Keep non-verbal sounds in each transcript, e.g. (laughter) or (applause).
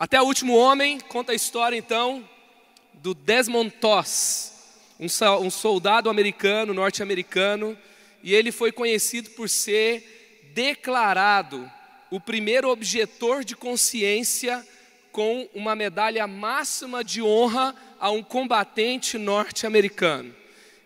Até o último homem, conta a história então do Desmond Toss, um soldado americano, norte-americano, e ele foi conhecido por ser declarado o primeiro objetor de consciência com uma medalha máxima de honra a um combatente norte-americano.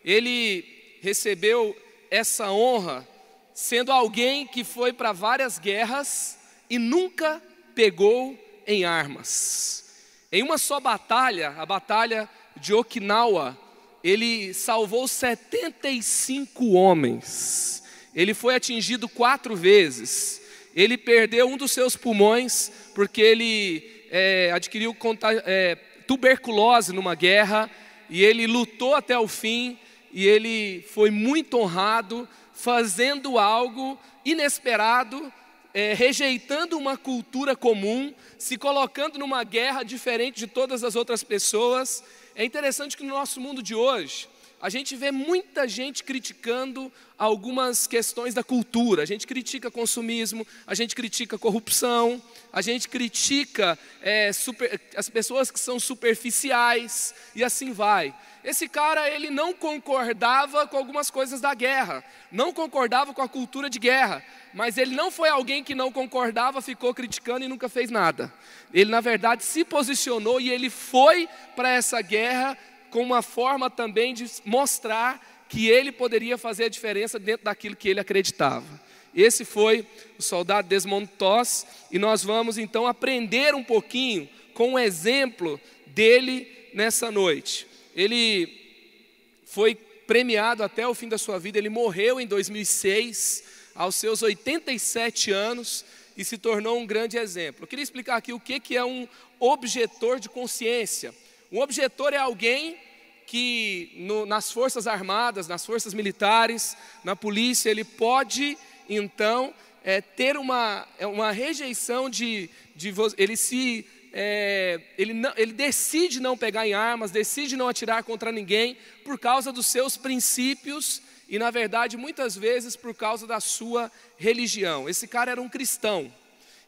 Ele recebeu essa honra sendo alguém que foi para várias guerras e nunca pegou em armas. Em uma só batalha, a batalha de Okinawa, ele salvou 75 homens. Ele foi atingido quatro vezes. Ele perdeu um dos seus pulmões porque ele é, adquiriu é, tuberculose numa guerra e ele lutou até o fim e ele foi muito honrado fazendo algo inesperado é, rejeitando uma cultura comum, se colocando numa guerra diferente de todas as outras pessoas. É interessante que no nosso mundo de hoje, a gente vê muita gente criticando algumas questões da cultura. A gente critica consumismo, a gente critica corrupção, a gente critica é, super, as pessoas que são superficiais e assim vai. Esse cara ele não concordava com algumas coisas da guerra, não concordava com a cultura de guerra, mas ele não foi alguém que não concordava, ficou criticando e nunca fez nada. Ele na verdade se posicionou e ele foi para essa guerra como uma forma também de mostrar que ele poderia fazer a diferença dentro daquilo que ele acreditava. Esse foi o soldado Desmond Toss, e nós vamos então aprender um pouquinho com o exemplo dele nessa noite. Ele foi premiado até o fim da sua vida, ele morreu em 2006, aos seus 87 anos, e se tornou um grande exemplo. Eu queria explicar aqui o que é um objetor de consciência. Um objetor é alguém que no, nas forças armadas, nas forças militares, na polícia, ele pode então é, ter uma, é, uma rejeição de, de ele se é, ele, não, ele decide não pegar em armas, decide não atirar contra ninguém por causa dos seus princípios e, na verdade, muitas vezes por causa da sua religião. Esse cara era um cristão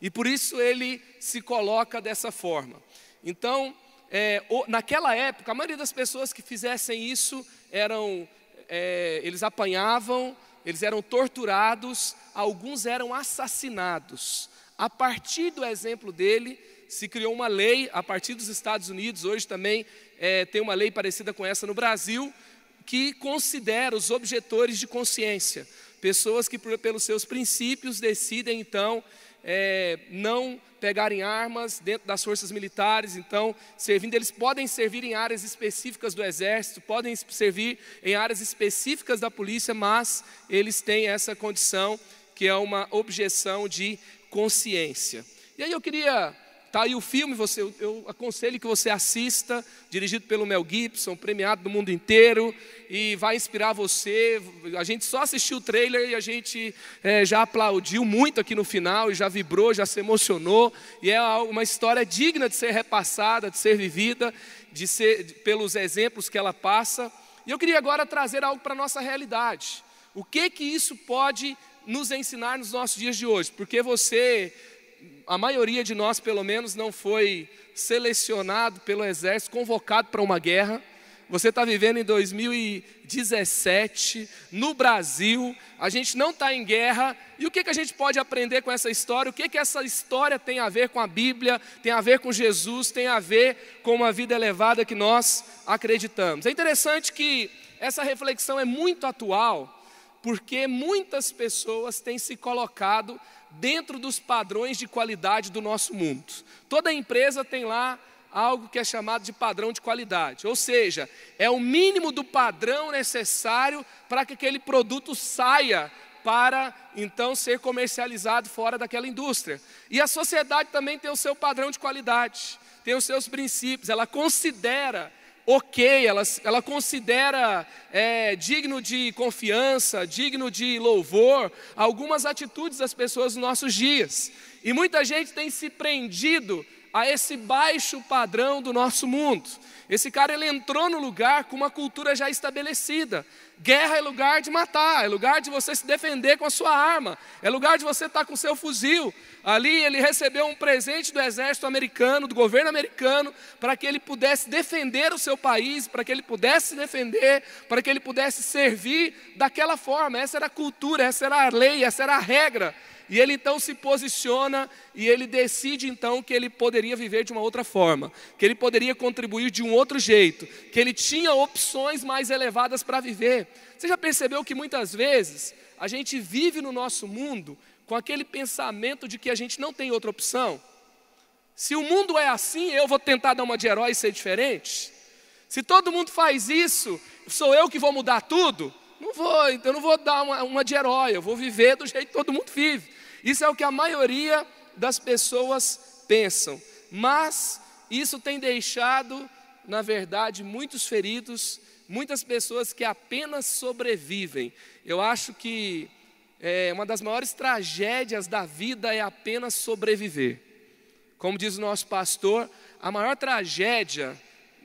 e por isso ele se coloca dessa forma. Então, é, naquela época, a maioria das pessoas que fizessem isso eram, é, eles apanhavam, eles eram torturados, alguns eram assassinados. A partir do exemplo dele, se criou uma lei, a partir dos Estados Unidos, hoje também é, tem uma lei parecida com essa no Brasil, que considera os objetores de consciência, pessoas que, por, pelos seus princípios, decidem então é, não pegarem armas dentro das forças militares, então, servindo, eles podem servir em áreas específicas do exército, podem servir em áreas específicas da polícia, mas eles têm essa condição que é uma objeção de consciência. E aí eu queria Tá aí o filme, você, eu, eu, aconselho que você assista, dirigido pelo Mel Gibson, premiado no mundo inteiro, e vai inspirar você. A gente só assistiu o trailer e a gente é, já aplaudiu muito aqui no final, e já vibrou, já se emocionou, e é uma história digna de ser repassada, de ser vivida, de ser de, pelos exemplos que ela passa. E eu queria agora trazer algo para a nossa realidade. O que que isso pode nos ensinar nos nossos dias de hoje? Porque você a maioria de nós, pelo menos, não foi selecionado pelo exército, convocado para uma guerra. Você está vivendo em 2017, no Brasil, a gente não está em guerra, e o que, que a gente pode aprender com essa história? O que, que essa história tem a ver com a Bíblia, tem a ver com Jesus, tem a ver com uma vida elevada que nós acreditamos? É interessante que essa reflexão é muito atual, porque muitas pessoas têm se colocado dentro dos padrões de qualidade do nosso mundo. Toda empresa tem lá algo que é chamado de padrão de qualidade, ou seja, é o mínimo do padrão necessário para que aquele produto saia para então ser comercializado fora daquela indústria. E a sociedade também tem o seu padrão de qualidade, tem os seus princípios, ela considera ok, ela, ela considera é, digno de confiança, digno de louvor, algumas atitudes das pessoas nos nossos dias. E muita gente tem se prendido a esse baixo padrão do nosso mundo. Esse cara ele entrou no lugar com uma cultura já estabelecida. Guerra é lugar de matar, é lugar de você se defender com a sua arma, é lugar de você estar tá com o seu fuzil. Ali ele recebeu um presente do exército americano, do governo americano, para que ele pudesse defender o seu país, para que ele pudesse se defender, para que ele pudesse servir daquela forma. Essa era a cultura, essa era a lei, essa era a regra e ele então se posiciona e ele decide então que ele poderia viver de uma outra forma, que ele poderia contribuir de um outro jeito, que ele tinha opções mais elevadas para viver. Você já percebeu que muitas vezes a gente vive no nosso mundo com aquele pensamento de que a gente não tem outra opção? Se o mundo é assim, eu vou tentar dar uma de herói e ser diferente? Se todo mundo faz isso, sou eu que vou mudar tudo? Não vou, então não vou dar uma, uma de herói, eu vou viver do jeito que todo mundo vive. Isso é o que a maioria das pessoas pensam. Mas isso tem deixado, na verdade, muitos feridos, muitas pessoas que apenas sobrevivem. Eu acho que é, uma das maiores tragédias da vida é apenas sobreviver. Como diz o nosso pastor, a maior tragédia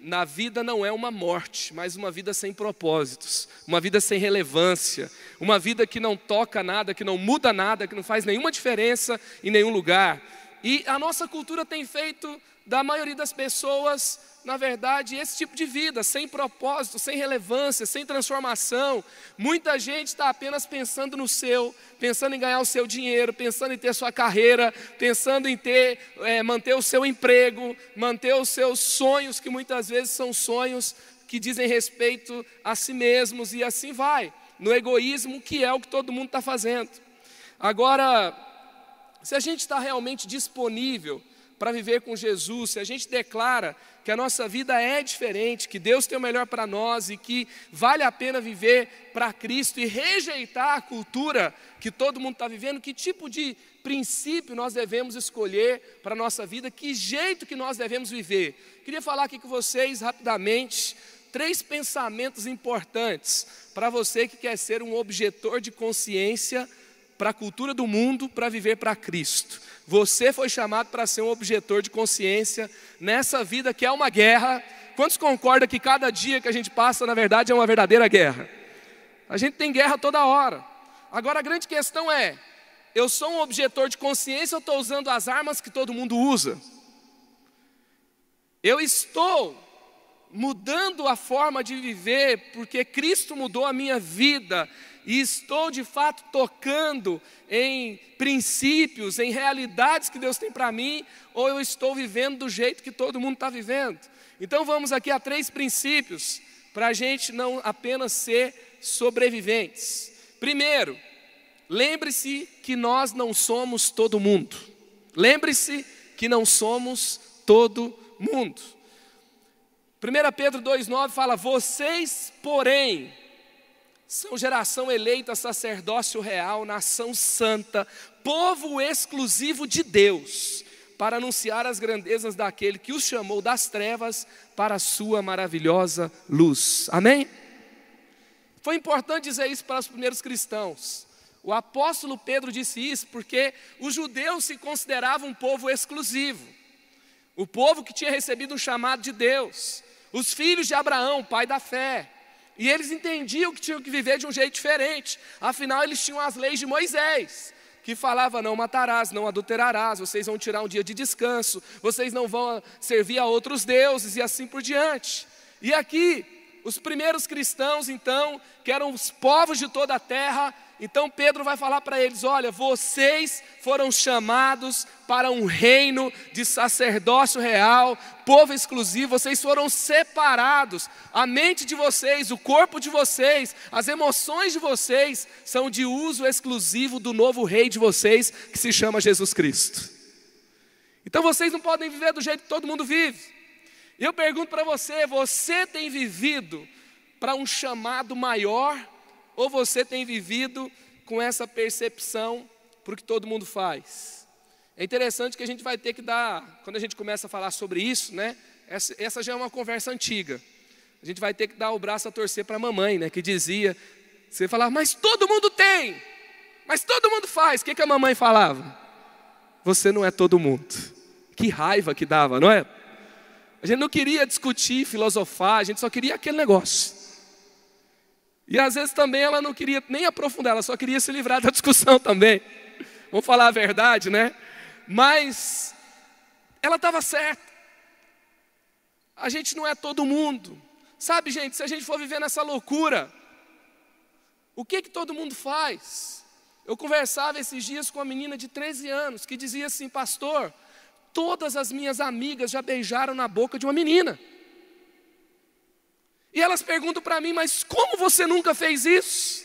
na vida não é uma morte, mas uma vida sem propósitos, uma vida sem relevância, uma vida que não toca nada, que não muda nada, que não faz nenhuma diferença em nenhum lugar. E a nossa cultura tem feito da maioria das pessoas, na verdade, esse tipo de vida, sem propósito, sem relevância, sem transformação. Muita gente está apenas pensando no seu, pensando em ganhar o seu dinheiro, pensando em ter sua carreira, pensando em ter, é, manter o seu emprego, manter os seus sonhos, que muitas vezes são sonhos que dizem respeito a si mesmos, e assim vai, no egoísmo, que é o que todo mundo está fazendo. Agora, se a gente está realmente disponível para viver com Jesus, se a gente declara que a nossa vida é diferente, que Deus tem o melhor para nós e que vale a pena viver para Cristo e rejeitar a cultura que todo mundo está vivendo, que tipo de princípio nós devemos escolher para a nossa vida, que jeito que nós devemos viver. Queria falar aqui com vocês rapidamente três pensamentos importantes para você que quer ser um objetor de consciência para a cultura do mundo para viver para Cristo. Você foi chamado para ser um objetor de consciência nessa vida que é uma guerra. Quantos concordam que cada dia que a gente passa, na verdade, é uma verdadeira guerra? A gente tem guerra toda hora. Agora a grande questão é: eu sou um objetor de consciência ou estou usando as armas que todo mundo usa? Eu estou mudando a forma de viver, porque Cristo mudou a minha vida, e estou de fato tocando em princípios, em realidades que Deus tem para mim, ou eu estou vivendo do jeito que todo mundo está vivendo. Então vamos aqui a três princípios para a gente não apenas ser sobreviventes. Primeiro, lembre-se que nós não somos todo mundo. Lembre-se que não somos todo mundo. 1 Pedro 2,9 fala: Vocês, porém, são geração eleita, sacerdócio real, nação santa, povo exclusivo de Deus, para anunciar as grandezas daquele que os chamou das trevas para a sua maravilhosa luz. Amém? Foi importante dizer isso para os primeiros cristãos. O apóstolo Pedro disse isso porque os judeus se consideravam um povo exclusivo, o povo que tinha recebido um chamado de Deus, os filhos de Abraão, pai da fé. E eles entendiam que tinham que viver de um jeito diferente. Afinal, eles tinham as leis de Moisés que falava: não matarás, não adulterarás, vocês vão tirar um dia de descanso, vocês não vão servir a outros deuses e assim por diante. E aqui, os primeiros cristãos, então, que eram os povos de toda a terra, então Pedro vai falar para eles: olha, vocês foram chamados para um reino de sacerdócio real, povo exclusivo, vocês foram separados. A mente de vocês, o corpo de vocês, as emoções de vocês são de uso exclusivo do novo rei de vocês, que se chama Jesus Cristo. Então vocês não podem viver do jeito que todo mundo vive. Eu pergunto para você: você tem vivido para um chamado maior ou você tem vivido com essa percepção para o que todo mundo faz? É interessante que a gente vai ter que dar, quando a gente começa a falar sobre isso, né? Essa, essa já é uma conversa antiga. A gente vai ter que dar o braço a torcer para a mamãe, né? Que dizia, você falava, mas todo mundo tem, mas todo mundo faz. O que, que a mamãe falava? Você não é todo mundo. Que raiva que dava, não é? A gente não queria discutir, filosofar, a gente só queria aquele negócio. E às vezes também ela não queria nem aprofundar, ela só queria se livrar (laughs) da discussão também. Vamos falar a verdade, né? Mas ela estava certa. A gente não é todo mundo. Sabe, gente, se a gente for viver nessa loucura, o que que todo mundo faz? Eu conversava esses dias com uma menina de 13 anos que dizia assim: "Pastor, todas as minhas amigas já beijaram na boca de uma menina". E elas perguntam para mim, mas como você nunca fez isso?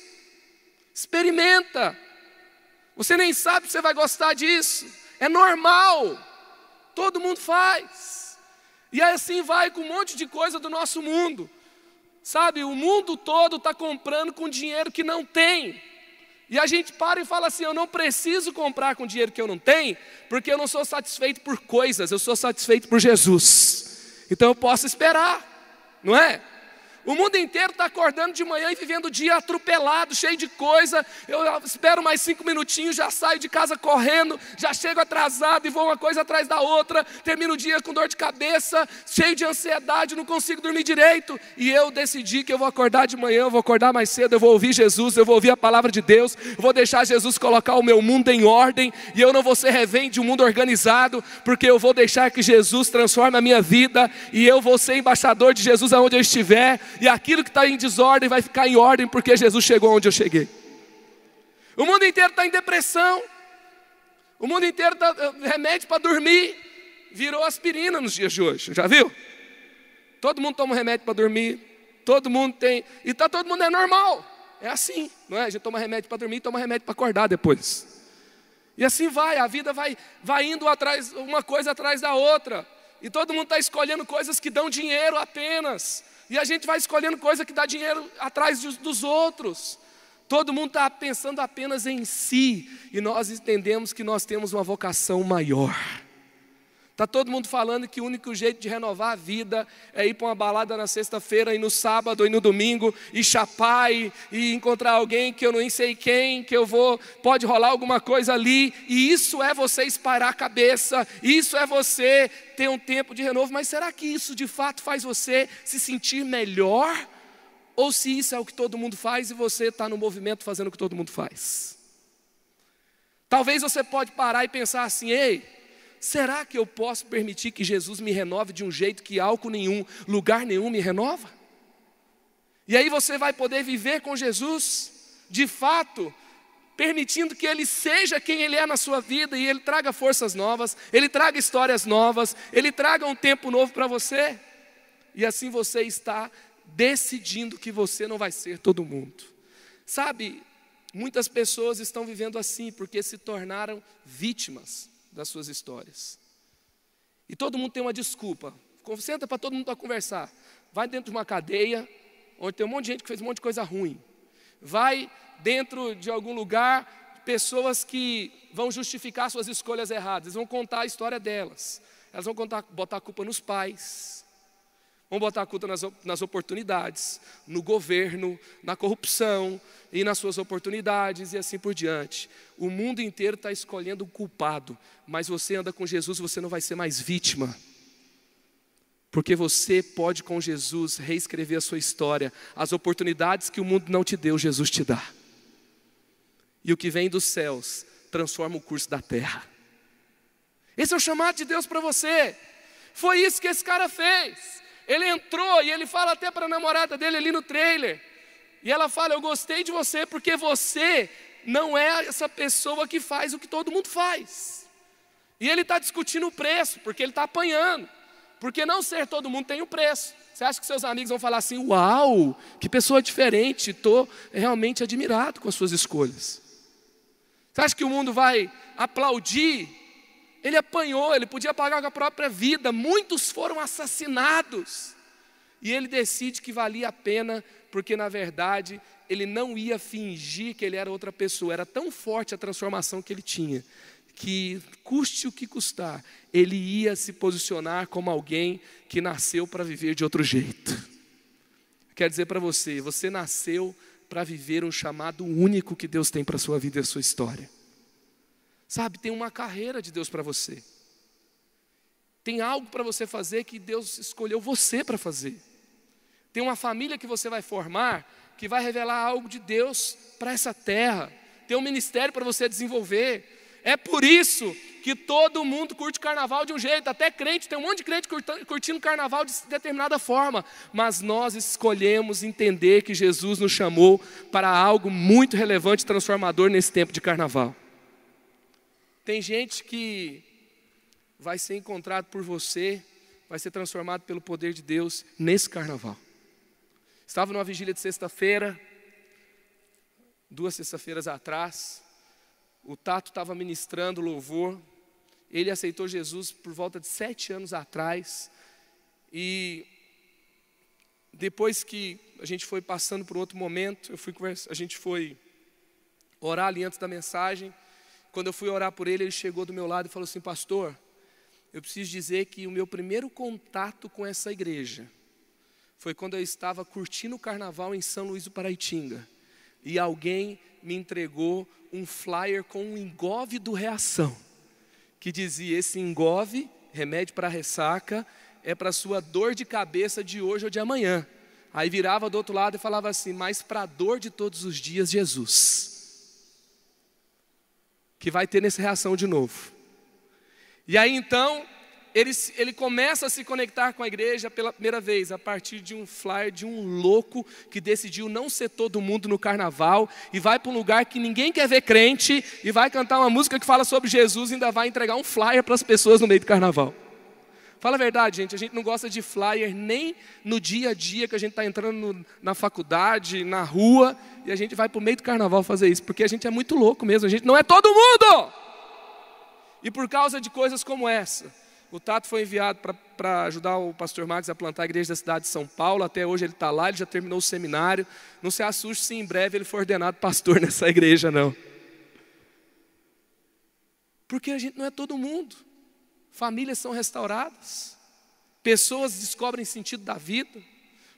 Experimenta. Você nem sabe se você vai gostar disso. É normal. Todo mundo faz. E assim vai com um monte de coisa do nosso mundo. Sabe, o mundo todo está comprando com dinheiro que não tem. E a gente para e fala assim: eu não preciso comprar com dinheiro que eu não tenho, porque eu não sou satisfeito por coisas, eu sou satisfeito por Jesus. Então eu posso esperar, não é? O mundo inteiro está acordando de manhã e vivendo o dia atropelado, cheio de coisa. Eu espero mais cinco minutinhos, já saio de casa correndo, já chego atrasado e vou uma coisa atrás da outra. Termino o dia com dor de cabeça, cheio de ansiedade, não consigo dormir direito. E eu decidi que eu vou acordar de manhã, eu vou acordar mais cedo, eu vou ouvir Jesus, eu vou ouvir a palavra de Deus, eu vou deixar Jesus colocar o meu mundo em ordem e eu não vou ser refém de um mundo organizado, porque eu vou deixar que Jesus transforme a minha vida e eu vou ser embaixador de Jesus aonde eu estiver e aquilo que está em desordem vai ficar em ordem, porque Jesus chegou onde eu cheguei. O mundo inteiro está em depressão, o mundo inteiro está eh, remédio para dormir, virou aspirina nos dias de hoje, já viu? Todo mundo toma remédio para dormir, todo mundo tem, e está todo mundo é normal, é assim, não é? A gente toma remédio para dormir e toma remédio para acordar depois. E assim vai, a vida vai, vai indo atrás, uma coisa atrás da outra. E todo mundo está escolhendo coisas que dão dinheiro apenas. E a gente vai escolhendo coisa que dá dinheiro atrás dos outros. Todo mundo está pensando apenas em si. E nós entendemos que nós temos uma vocação maior. Está todo mundo falando que o único jeito de renovar a vida é ir para uma balada na sexta-feira e no sábado e no domingo e chapar e, e, encontrar alguém que eu não sei quem, que eu vou, pode rolar alguma coisa ali. E isso é você espalhar a cabeça, isso é você ter um tempo de renovo. Mas será que isso de fato faz você se sentir melhor? Ou se isso é o que todo mundo faz e você está no movimento fazendo o que todo mundo faz? Talvez você pode parar e pensar assim, ei será que eu posso permitir que Jesus me renove de um jeito que álcool nenhum, lugar nenhum me renova? E aí você vai poder viver com Jesus, de fato, permitindo que Ele seja quem Ele é na sua vida e Ele traga forças novas, Ele traga histórias novas, Ele traga um tempo novo para você. E assim você está decidindo que você não vai ser todo mundo. Sabe, muitas pessoas estão vivendo assim porque se tornaram vítimas das suas histórias. E todo mundo tem uma desculpa. Senta para todo mundo para conversar. Vai dentro de uma cadeia, onde tem um monte de gente que fez um monte de coisa ruim. Vai dentro de algum lugar, pessoas que vão justificar suas escolhas erradas. Eles vão contar a história delas. Elas vão contar, botar a culpa nos pais Vamos botar a culpa nas, nas oportunidades, no governo, na corrupção e nas suas oportunidades e assim por diante. O mundo inteiro está escolhendo o culpado, mas você anda com Jesus, você não vai ser mais vítima. Porque você pode, com Jesus, reescrever a sua história. As oportunidades que o mundo não te deu, Jesus te dá. E o que vem dos céus transforma o curso da terra. Esse é o chamado de Deus para você. Foi isso que esse cara fez. Ele entrou e ele fala até para a namorada dele ali no trailer. E ela fala: Eu gostei de você porque você não é essa pessoa que faz o que todo mundo faz. E ele está discutindo o preço, porque ele está apanhando. Porque não ser todo mundo tem o um preço. Você acha que seus amigos vão falar assim: Uau, que pessoa diferente, estou realmente admirado com as suas escolhas. Você acha que o mundo vai aplaudir ele apanhou, ele podia pagar com a própria vida, muitos foram assassinados. E ele decide que valia a pena, porque na verdade ele não ia fingir que ele era outra pessoa, era tão forte a transformação que ele tinha, que custe o que custar, ele ia se posicionar como alguém que nasceu para viver de outro jeito. Quer dizer para você, você nasceu para viver um chamado único que Deus tem para a sua vida e a sua história. Sabe, tem uma carreira de Deus para você. Tem algo para você fazer que Deus escolheu você para fazer. Tem uma família que você vai formar que vai revelar algo de Deus para essa terra. Tem um ministério para você desenvolver. É por isso que todo mundo curte carnaval de um jeito, até crente, tem um monte de crente curtindo carnaval de determinada forma, mas nós escolhemos entender que Jesus nos chamou para algo muito relevante e transformador nesse tempo de carnaval. Tem gente que vai ser encontrado por você, vai ser transformado pelo poder de Deus nesse carnaval. Estava numa vigília de sexta-feira, duas sexta-feiras atrás, o Tato estava ministrando louvor, ele aceitou Jesus por volta de sete anos atrás, e depois que a gente foi passando por outro momento, eu fui a gente foi orar ali antes da mensagem, quando eu fui orar por ele, ele chegou do meu lado e falou assim: Pastor, eu preciso dizer que o meu primeiro contato com essa igreja foi quando eu estava curtindo o carnaval em São Luís do Paraitinga e alguém me entregou um flyer com um engove do reação, que dizia: Esse engove, remédio para ressaca, é para sua dor de cabeça de hoje ou de amanhã. Aí virava do outro lado e falava assim: Mas para a dor de todos os dias, Jesus que vai ter nessa reação de novo. E aí então, ele, ele começa a se conectar com a igreja pela primeira vez, a partir de um flyer de um louco que decidiu não ser todo mundo no carnaval e vai para um lugar que ninguém quer ver crente e vai cantar uma música que fala sobre Jesus e ainda vai entregar um flyer para as pessoas no meio do carnaval. Fala a verdade, gente, a gente não gosta de flyer nem no dia a dia que a gente está entrando no, na faculdade, na rua, e a gente vai para o meio do carnaval fazer isso, porque a gente é muito louco mesmo, a gente não é todo mundo! E por causa de coisas como essa, o Tato foi enviado para ajudar o pastor Max a plantar a igreja da cidade de São Paulo. Até hoje ele está lá, ele já terminou o seminário. Não se assuste se em breve ele for ordenado pastor (laughs) nessa igreja, não. Porque a gente não é todo mundo. Famílias são restauradas, pessoas descobrem sentido da vida,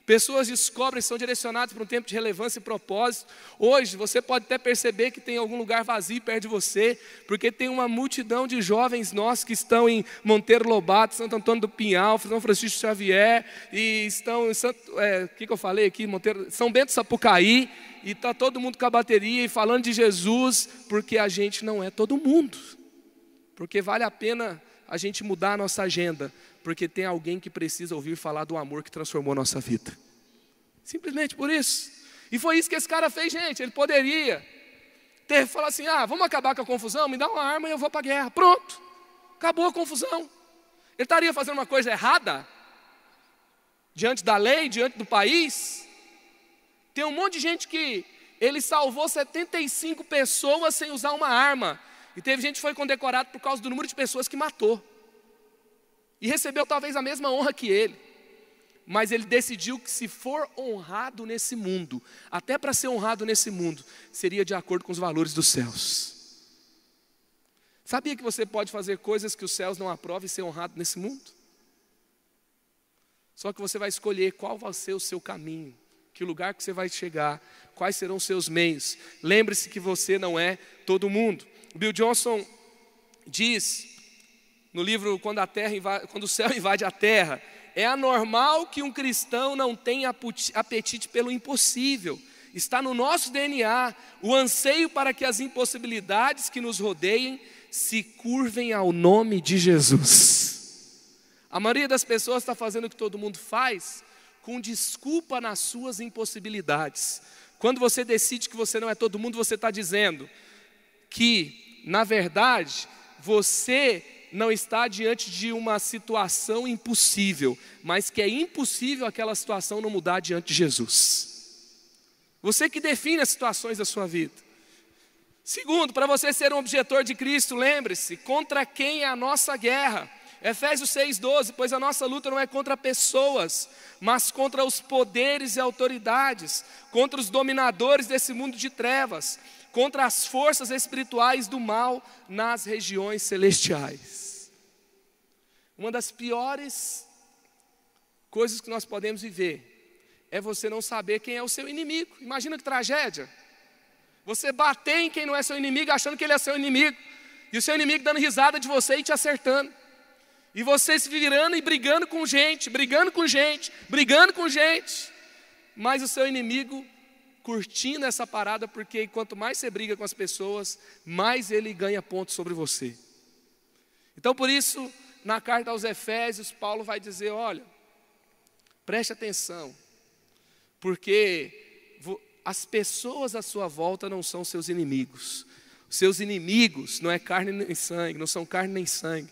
pessoas descobrem, são direcionadas para um tempo de relevância e propósito. Hoje você pode até perceber que tem algum lugar vazio perto de você, porque tem uma multidão de jovens nossos que estão em Monteiro Lobato, Santo Antônio do Pinhal, São Francisco Xavier, e estão em Santo. É, o que, que eu falei aqui? Monteiro, são Bento Sapucaí, e está todo mundo com a bateria e falando de Jesus, porque a gente não é todo mundo. Porque vale a pena a gente mudar a nossa agenda, porque tem alguém que precisa ouvir falar do amor que transformou a nossa vida. Simplesmente por isso. E foi isso que esse cara fez, gente. Ele poderia ter falado assim: ah, vamos acabar com a confusão, me dá uma arma e eu vou para a guerra. Pronto, acabou a confusão. Ele estaria fazendo uma coisa errada? Diante da lei, diante do país? Tem um monte de gente que ele salvou 75 pessoas sem usar uma arma. E teve gente que foi condecorado por causa do número de pessoas que matou. E recebeu talvez a mesma honra que ele. Mas ele decidiu que se for honrado nesse mundo, até para ser honrado nesse mundo, seria de acordo com os valores dos céus. Sabia que você pode fazer coisas que os céus não aprovam e ser honrado nesse mundo? Só que você vai escolher qual vai ser o seu caminho, que lugar que você vai chegar, quais serão os seus meios. Lembre-se que você não é todo mundo. Bill Johnson diz no livro Quando, a terra invade, Quando o céu invade a terra, é anormal que um cristão não tenha apetite pelo impossível. Está no nosso DNA o anseio para que as impossibilidades que nos rodeiem se curvem ao nome de Jesus. A maioria das pessoas está fazendo o que todo mundo faz, com desculpa nas suas impossibilidades. Quando você decide que você não é todo mundo, você está dizendo que na verdade, você não está diante de uma situação impossível, mas que é impossível aquela situação não mudar diante de Jesus. Você que define as situações da sua vida. Segundo, para você ser um objetor de Cristo, lembre-se contra quem é a nossa guerra. Efésios 6,12: Pois a nossa luta não é contra pessoas, mas contra os poderes e autoridades, contra os dominadores desse mundo de trevas contra as forças espirituais do mal nas regiões celestiais. Uma das piores coisas que nós podemos viver é você não saber quem é o seu inimigo. Imagina que tragédia! Você bater em quem não é seu inimigo, achando que ele é seu inimigo, e o seu inimigo dando risada de você e te acertando. E você se virando e brigando com gente, brigando com gente, brigando com gente, mas o seu inimigo curtindo essa parada, porque quanto mais você briga com as pessoas, mais ele ganha pontos sobre você. Então, por isso, na carta aos Efésios, Paulo vai dizer: olha, preste atenção, porque as pessoas à sua volta não são seus inimigos. Seus inimigos não é carne nem sangue, não são carne nem sangue.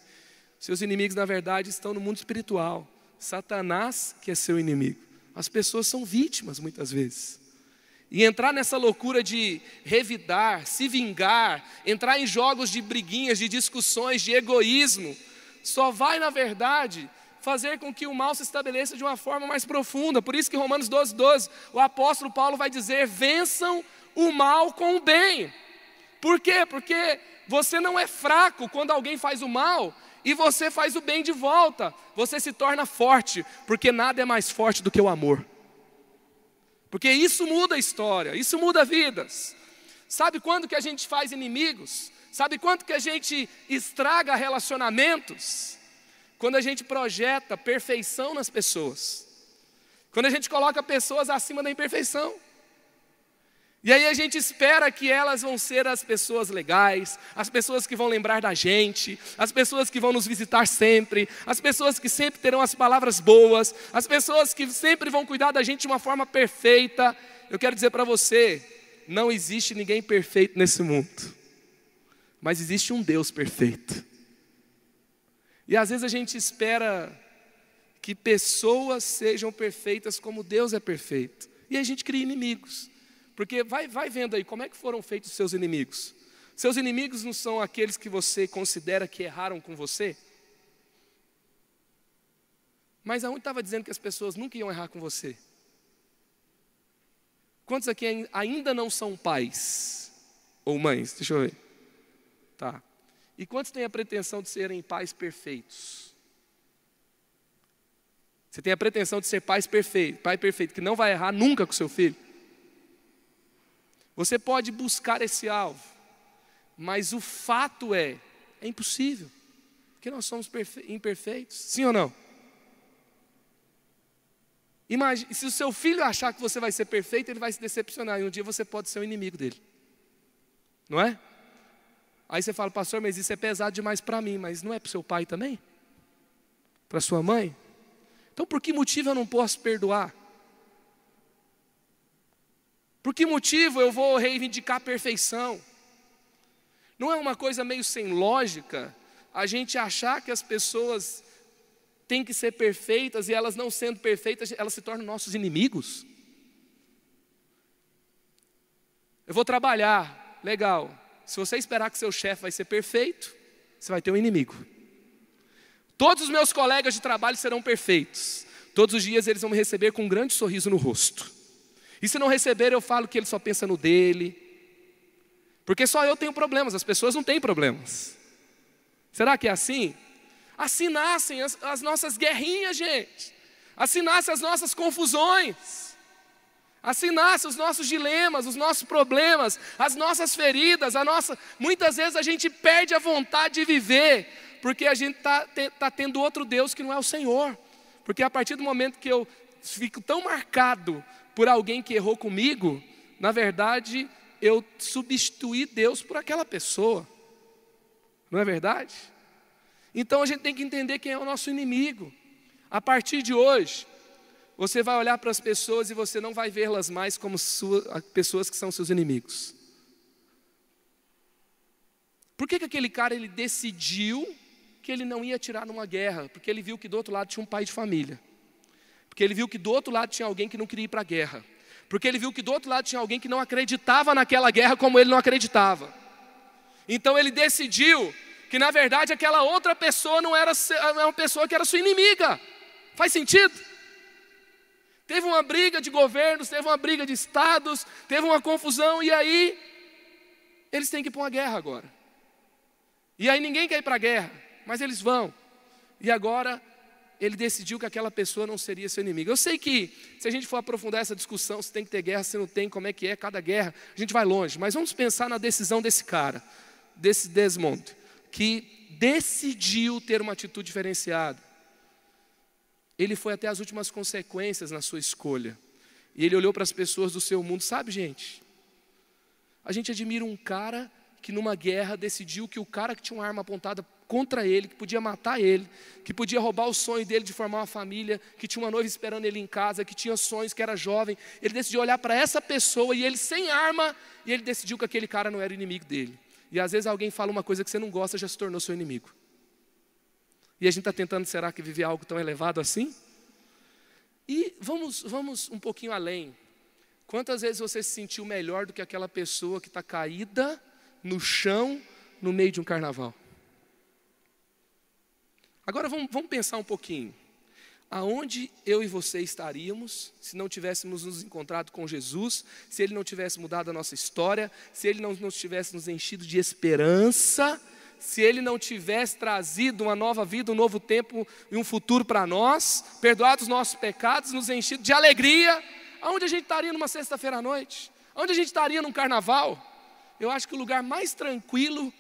Seus inimigos, na verdade, estão no mundo espiritual. Satanás que é seu inimigo. As pessoas são vítimas muitas vezes. E entrar nessa loucura de revidar, se vingar, entrar em jogos de briguinhas, de discussões, de egoísmo, só vai, na verdade, fazer com que o mal se estabeleça de uma forma mais profunda. Por isso que Romanos 12, 12, o apóstolo Paulo vai dizer: vençam o mal com o bem. Por quê? Porque você não é fraco quando alguém faz o mal e você faz o bem de volta. Você se torna forte, porque nada é mais forte do que o amor. Porque isso muda a história, isso muda vidas. Sabe quando que a gente faz inimigos? Sabe quanto que a gente estraga relacionamentos? Quando a gente projeta perfeição nas pessoas. Quando a gente coloca pessoas acima da imperfeição. E aí a gente espera que elas vão ser as pessoas legais, as pessoas que vão lembrar da gente, as pessoas que vão nos visitar sempre, as pessoas que sempre terão as palavras boas, as pessoas que sempre vão cuidar da gente de uma forma perfeita. Eu quero dizer para você, não existe ninguém perfeito nesse mundo. Mas existe um Deus perfeito. E às vezes a gente espera que pessoas sejam perfeitas como Deus é perfeito. E a gente cria inimigos. Porque vai, vai vendo aí como é que foram feitos os seus inimigos. Seus inimigos não são aqueles que você considera que erraram com você? Mas aonde estava dizendo que as pessoas nunca iam errar com você? Quantos aqui ainda não são pais ou mães? Deixa eu ver. Tá. E quantos têm a pretensão de serem pais perfeitos? Você tem a pretensão de ser pais perfeito, pai perfeito, que não vai errar nunca com seu filho? Você pode buscar esse alvo, mas o fato é, é impossível, porque nós somos imperfeitos, sim ou não? Imagine, se o seu filho achar que você vai ser perfeito, ele vai se decepcionar, e um dia você pode ser o inimigo dele, não é? Aí você fala, pastor, mas isso é pesado demais para mim, mas não é para o seu pai também? Para sua mãe? Então por que motivo eu não posso perdoar? Por que motivo eu vou reivindicar perfeição? Não é uma coisa meio sem lógica a gente achar que as pessoas têm que ser perfeitas e elas não sendo perfeitas, elas se tornam nossos inimigos? Eu vou trabalhar, legal. Se você esperar que seu chefe vai ser perfeito, você vai ter um inimigo. Todos os meus colegas de trabalho serão perfeitos. Todos os dias eles vão me receber com um grande sorriso no rosto. E se não receber, eu falo que ele só pensa no dele. Porque só eu tenho problemas, as pessoas não têm problemas. Será que é assim? Assim nascem as, as nossas guerrinhas, gente. Assim nascem as nossas confusões. Assim nascem os nossos dilemas, os nossos problemas, as nossas feridas, a nossa. Muitas vezes a gente perde a vontade de viver, porque a gente está tá tendo outro Deus que não é o Senhor. Porque a partir do momento que eu fico tão marcado por alguém que errou comigo, na verdade, eu substituí Deus por aquela pessoa. Não é verdade? Então a gente tem que entender quem é o nosso inimigo. A partir de hoje, você vai olhar para as pessoas e você não vai vê-las mais como sua, pessoas que são seus inimigos. Por que, que aquele cara ele decidiu que ele não ia tirar numa guerra? Porque ele viu que do outro lado tinha um pai de família. Porque ele viu que do outro lado tinha alguém que não queria ir para a guerra. Porque ele viu que do outro lado tinha alguém que não acreditava naquela guerra como ele não acreditava. Então ele decidiu que na verdade aquela outra pessoa não era é uma pessoa que era sua inimiga. Faz sentido? Teve uma briga de governos, teve uma briga de estados, teve uma confusão e aí eles têm que ir para uma guerra agora. E aí ninguém quer ir para a guerra, mas eles vão. E agora ele decidiu que aquela pessoa não seria seu inimigo. Eu sei que se a gente for aprofundar essa discussão, se tem que ter guerra, se não tem, como é que é cada guerra, a gente vai longe. Mas vamos pensar na decisão desse cara, desse Desmond, que decidiu ter uma atitude diferenciada. Ele foi até as últimas consequências na sua escolha. E ele olhou para as pessoas do seu mundo, sabe, gente? A gente admira um cara que numa guerra decidiu que o cara que tinha uma arma apontada contra ele, que podia matar ele, que podia roubar o sonho dele de formar uma família, que tinha uma noiva esperando ele em casa, que tinha sonhos, que era jovem. Ele decidiu olhar para essa pessoa e ele sem arma, e ele decidiu que aquele cara não era inimigo dele. E às vezes alguém fala uma coisa que você não gosta, já se tornou seu inimigo. E a gente está tentando, será que viver algo tão elevado assim? E vamos, vamos um pouquinho além. Quantas vezes você se sentiu melhor do que aquela pessoa que está caída no chão no meio de um carnaval? Agora vamos, vamos pensar um pouquinho. Aonde eu e você estaríamos se não tivéssemos nos encontrado com Jesus, se Ele não tivesse mudado a nossa história, se Ele não nos tivesse nos enchido de esperança, se Ele não tivesse trazido uma nova vida, um novo tempo e um futuro para nós, perdoado os nossos pecados, nos enchido de alegria, aonde a gente estaria numa sexta-feira à noite? Aonde a gente estaria num carnaval? Eu acho que o lugar mais tranquilo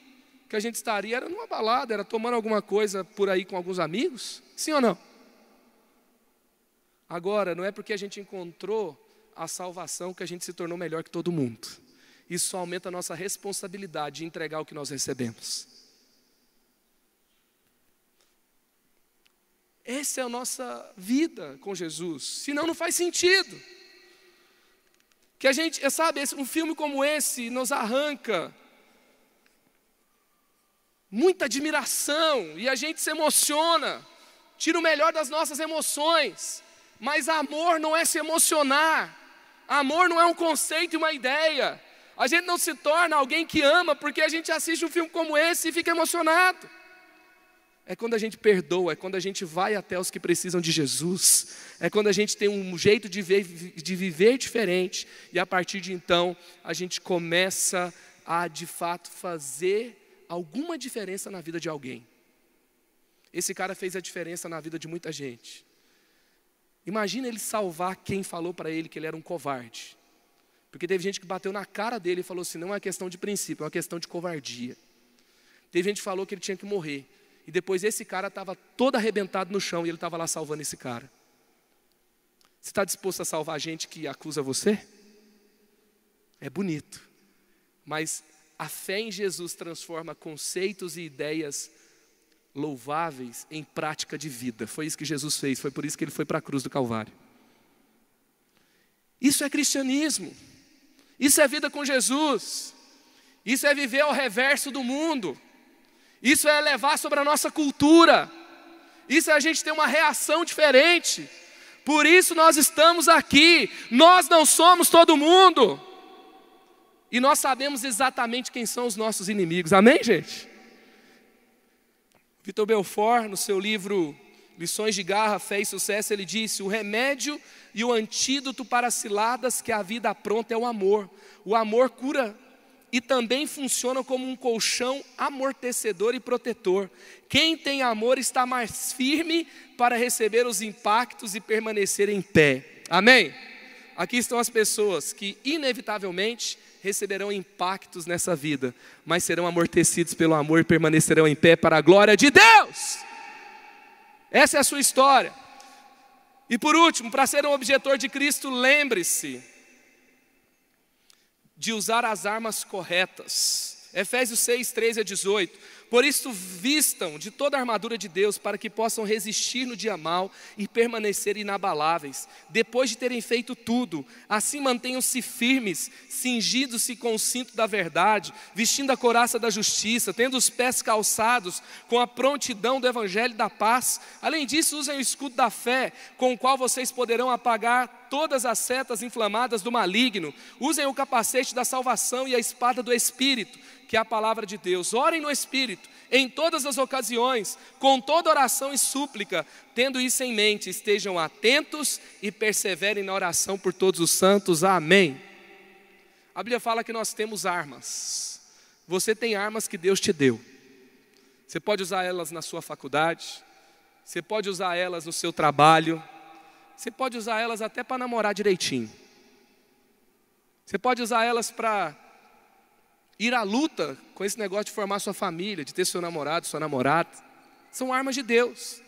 que a gente estaria era numa balada, era tomando alguma coisa por aí com alguns amigos? Sim ou não? Agora, não é porque a gente encontrou a salvação que a gente se tornou melhor que todo mundo. Isso aumenta a nossa responsabilidade de entregar o que nós recebemos. Essa é a nossa vida com Jesus. Senão não faz sentido. Que a gente, sabe, um filme como esse nos arranca muita admiração e a gente se emociona, tira o melhor das nossas emoções, mas amor não é se emocionar, amor não é um conceito e uma ideia. A gente não se torna alguém que ama porque a gente assiste um filme como esse e fica emocionado. É quando a gente perdoa, é quando a gente vai até os que precisam de Jesus, é quando a gente tem um jeito de, ver, de viver diferente, e a partir de então a gente começa a de fato fazer alguma diferença na vida de alguém. Esse cara fez a diferença na vida de muita gente. Imagina ele salvar quem falou para ele que ele era um covarde. Porque teve gente que bateu na cara dele e falou assim: não é questão de princípio, é uma questão de covardia. Teve gente que falou que ele tinha que morrer. E depois esse cara estava todo arrebentado no chão e ele estava lá salvando esse cara. Você está disposto a salvar a gente que acusa você? É bonito. Mas a fé em Jesus transforma conceitos e ideias louváveis em prática de vida. Foi isso que Jesus fez, foi por isso que ele foi para a cruz do Calvário. Isso é cristianismo. Isso é vida com Jesus. Isso é viver ao reverso do mundo. Isso é levar sobre a nossa cultura. Isso é a gente ter uma reação diferente. Por isso nós estamos aqui. Nós não somos todo mundo. E nós sabemos exatamente quem são os nossos inimigos. Amém, gente? Vitor Belfort, no seu livro Lições de Garra, Fé e Sucesso, ele disse: O remédio e o antídoto para ciladas que a vida apronta é o amor. O amor cura e também funciona como um colchão amortecedor e protetor. Quem tem amor está mais firme para receber os impactos e permanecer em pé. Amém? Aqui estão as pessoas que, inevitavelmente, receberão impactos nessa vida, mas serão amortecidos pelo amor e permanecerão em pé para a glória de Deus. Essa é a sua história. E por último, para ser um objetor de Cristo, lembre-se de usar as armas corretas. Efésios 6, 13 a 18. Por isso, vistam de toda a armadura de Deus, para que possam resistir no dia mal e permanecer inabaláveis. Depois de terem feito tudo, assim mantenham-se firmes, cingidos-se com o cinto da verdade, vestindo a coraça da justiça, tendo os pés calçados com a prontidão do evangelho da paz. Além disso, usem o escudo da fé, com o qual vocês poderão apagar todas as setas inflamadas do maligno. Usem o capacete da salvação e a espada do Espírito que é a palavra de Deus. Orem no Espírito, em todas as ocasiões, com toda oração e súplica, tendo isso em mente, estejam atentos e perseverem na oração por todos os santos. Amém. A Bíblia fala que nós temos armas. Você tem armas que Deus te deu. Você pode usar elas na sua faculdade, você pode usar elas no seu trabalho, você pode usar elas até para namorar direitinho. Você pode usar elas para ir à luta com esse negócio de formar sua família, de ter seu namorado, sua namorada. São armas de Deus.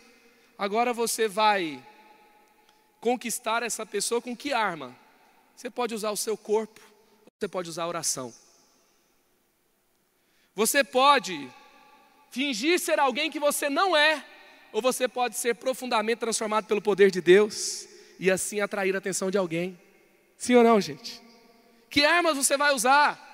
Agora você vai conquistar essa pessoa com que arma? Você pode usar o seu corpo, você pode usar a oração. Você pode fingir ser alguém que você não é, ou você pode ser profundamente transformado pelo poder de Deus e assim atrair a atenção de alguém. Sim ou não, gente? Que armas você vai usar?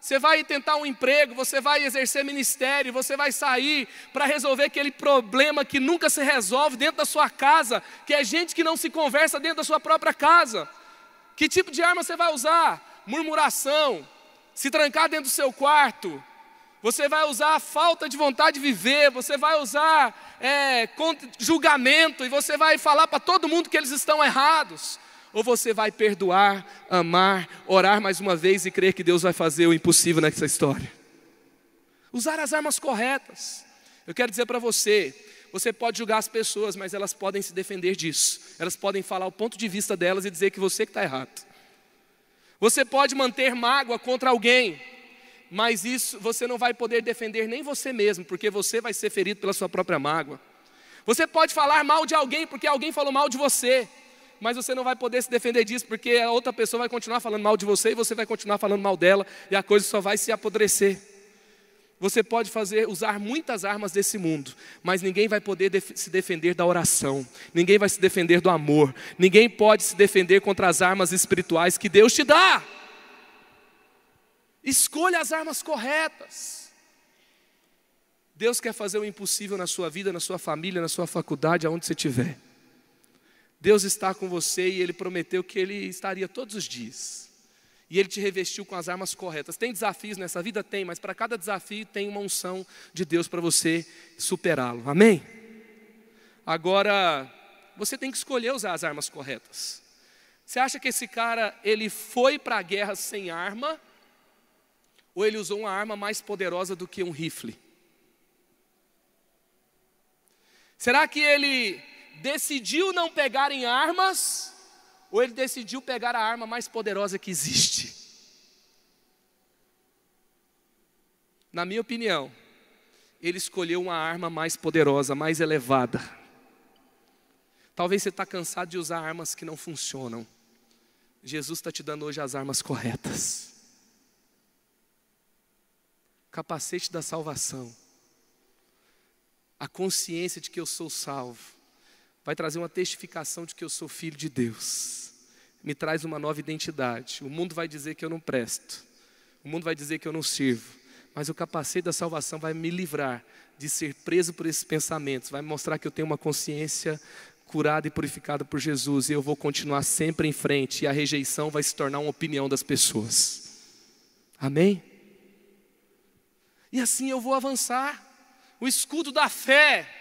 Você vai tentar um emprego, você vai exercer ministério, você vai sair para resolver aquele problema que nunca se resolve dentro da sua casa, que é gente que não se conversa dentro da sua própria casa. Que tipo de arma você vai usar? Murmuração, se trancar dentro do seu quarto, você vai usar a falta de vontade de viver, você vai usar é, julgamento e você vai falar para todo mundo que eles estão errados. Ou você vai perdoar, amar, orar mais uma vez e crer que Deus vai fazer o impossível nessa história? Usar as armas corretas. Eu quero dizer para você, você pode julgar as pessoas, mas elas podem se defender disso. Elas podem falar o ponto de vista delas e dizer que você que está errado. Você pode manter mágoa contra alguém, mas isso você não vai poder defender nem você mesmo, porque você vai ser ferido pela sua própria mágoa. Você pode falar mal de alguém porque alguém falou mal de você, mas você não vai poder se defender disso, porque a outra pessoa vai continuar falando mal de você e você vai continuar falando mal dela, e a coisa só vai se apodrecer. Você pode fazer usar muitas armas desse mundo, mas ninguém vai poder def se defender da oração, ninguém vai se defender do amor, ninguém pode se defender contra as armas espirituais que Deus te dá. Escolha as armas corretas. Deus quer fazer o impossível na sua vida, na sua família, na sua faculdade, aonde você estiver. Deus está com você e Ele prometeu que Ele estaria todos os dias. E Ele te revestiu com as armas corretas. Tem desafios nessa vida? Tem, mas para cada desafio tem uma unção de Deus para você superá-lo. Amém? Agora, você tem que escolher usar as armas corretas. Você acha que esse cara, ele foi para a guerra sem arma? Ou ele usou uma arma mais poderosa do que um rifle? Será que ele decidiu não pegar em armas, ou ele decidiu pegar a arma mais poderosa que existe? Na minha opinião, ele escolheu uma arma mais poderosa, mais elevada. Talvez você está cansado de usar armas que não funcionam. Jesus está te dando hoje as armas corretas. Capacete da salvação. A consciência de que eu sou salvo vai trazer uma testificação de que eu sou filho de Deus. Me traz uma nova identidade. O mundo vai dizer que eu não presto. O mundo vai dizer que eu não sirvo. Mas o capacete da salvação vai me livrar de ser preso por esses pensamentos, vai me mostrar que eu tenho uma consciência curada e purificada por Jesus e eu vou continuar sempre em frente e a rejeição vai se tornar uma opinião das pessoas. Amém? E assim eu vou avançar. O escudo da fé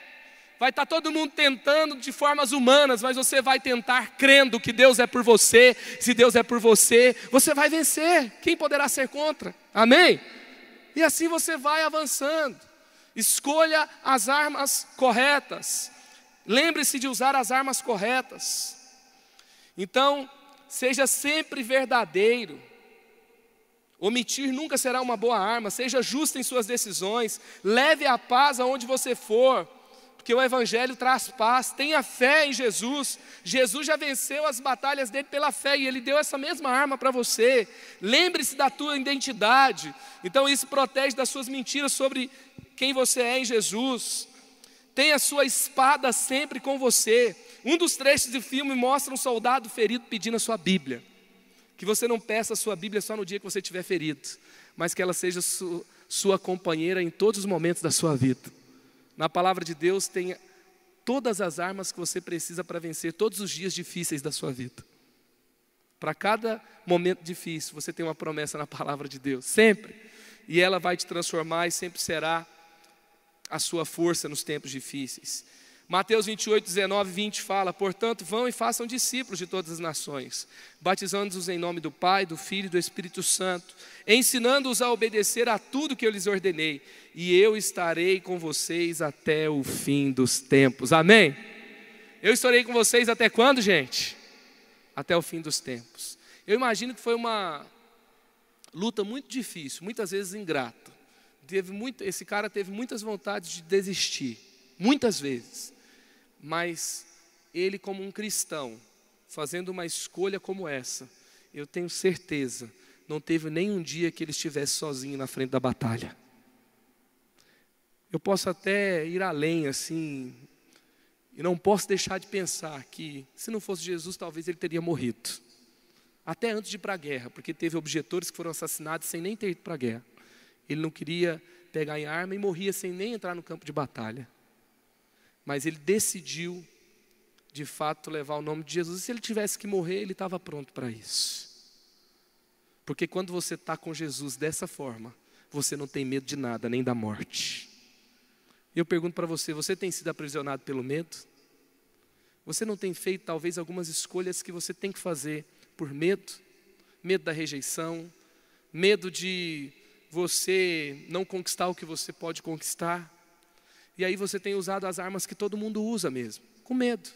Vai estar tá todo mundo tentando de formas humanas, mas você vai tentar crendo que Deus é por você. Se Deus é por você, você vai vencer. Quem poderá ser contra? Amém? E assim você vai avançando. Escolha as armas corretas. Lembre-se de usar as armas corretas. Então, seja sempre verdadeiro. Omitir nunca será uma boa arma. Seja justo em suas decisões. Leve a paz aonde você for que o Evangelho traz paz. Tenha fé em Jesus. Jesus já venceu as batalhas dele pela fé e ele deu essa mesma arma para você. Lembre-se da tua identidade. Então, isso protege das suas mentiras sobre quem você é em Jesus. Tenha a sua espada sempre com você. Um dos trechos do filme mostra um soldado ferido pedindo a sua Bíblia. Que você não peça a sua Bíblia só no dia que você estiver ferido, mas que ela seja sua companheira em todos os momentos da sua vida. Na palavra de Deus tem todas as armas que você precisa para vencer todos os dias difíceis da sua vida. Para cada momento difícil, você tem uma promessa na palavra de Deus, sempre. E ela vai te transformar e sempre será a sua força nos tempos difíceis. Mateus 28, 19, 20 fala: Portanto, vão e façam discípulos de todas as nações, batizando-os em nome do Pai, do Filho e do Espírito Santo, ensinando-os a obedecer a tudo que eu lhes ordenei, e eu estarei com vocês até o fim dos tempos. Amém? Eu estarei com vocês até quando, gente? Até o fim dos tempos. Eu imagino que foi uma luta muito difícil, muitas vezes ingrata. Teve muito, esse cara teve muitas vontades de desistir, muitas vezes mas ele, como um cristão, fazendo uma escolha como essa, eu tenho certeza, não teve nenhum dia que ele estivesse sozinho na frente da batalha. Eu posso até ir além, assim, e não posso deixar de pensar que, se não fosse Jesus, talvez ele teria morrido. Até antes de ir para a guerra, porque teve objetores que foram assassinados sem nem ter ido para a guerra. Ele não queria pegar em arma e morria sem nem entrar no campo de batalha. Mas ele decidiu, de fato, levar o nome de Jesus. E se ele tivesse que morrer, ele estava pronto para isso. Porque quando você está com Jesus dessa forma, você não tem medo de nada, nem da morte. Eu pergunto para você: você tem sido aprisionado pelo medo? Você não tem feito talvez algumas escolhas que você tem que fazer por medo? Medo da rejeição, medo de você não conquistar o que você pode conquistar, e aí você tem usado as armas que todo mundo usa mesmo, com medo.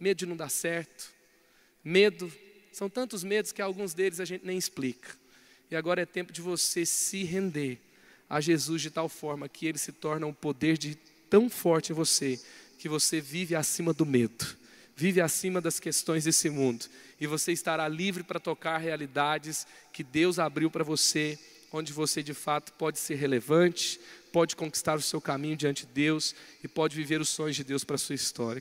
Medo de não dar certo, medo. São tantos medos que alguns deles a gente nem explica. E agora é tempo de você se render a Jesus de tal forma que ele se torna um poder de tão forte em você que você vive acima do medo vive acima das questões desse mundo e você estará livre para tocar realidades que Deus abriu para você, onde você de fato pode ser relevante, pode conquistar o seu caminho diante de Deus e pode viver os sonhos de Deus para a sua história.